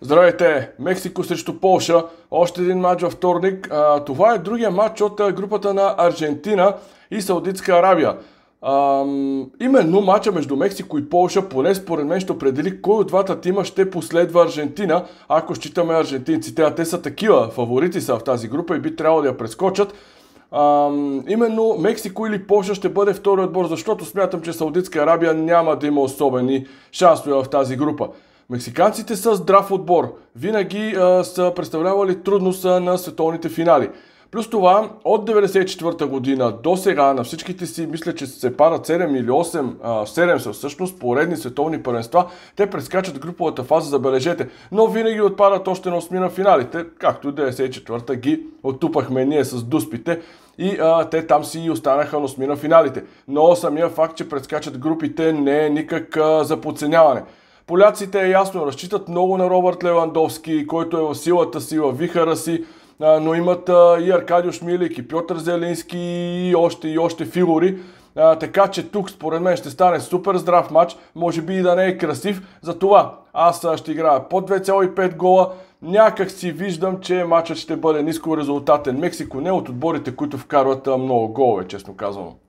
Здравейте! Мексико срещу Полша. Още един матч във вторник. А, това е другия матч от групата на Аржентина и Саудитска Арабия. А, именно матча между Мексико и Полша, поне според мен ще определи кой от двата тима ще последва Аржентина, ако считаме аржентинците, а те са такива, фаворити са в тази група и би трябвало да я прескочат. А, именно Мексико или Полша ще бъде втори отбор, защото смятам, че Саудитска Арабия няма да има особени шансове в тази група. Мексиканците са здрав отбор. Винаги а, са представлявали трудност на световните финали. Плюс това, от 1994 година до сега на всичките си, мисля, че се парат 7 или 8, 7 са всъщност поредни световни първенства. Те прескачат груповата фаза, забележете, но винаги отпадат още на 8 на финалите, както и 94-та ги оттупахме ние с дуспите и а, те там си и останаха на 8 на финалите. Но самия факт, че прескачат групите не е никак а, за подценяване. Поляците е ясно, разчитат много на Робърт Левандовски, който е в силата си, в вихара си, но имат и Аркадио Шмилик, и Пьотър Зелински, и още и още фигури. така че тук според мен ще стане супер здрав матч, може би и да не е красив, затова аз ще играя по 2,5 гола, някак си виждам, че матчът ще бъде ниско резултатен. Мексико не от отборите, които вкарват много голове, честно казвам.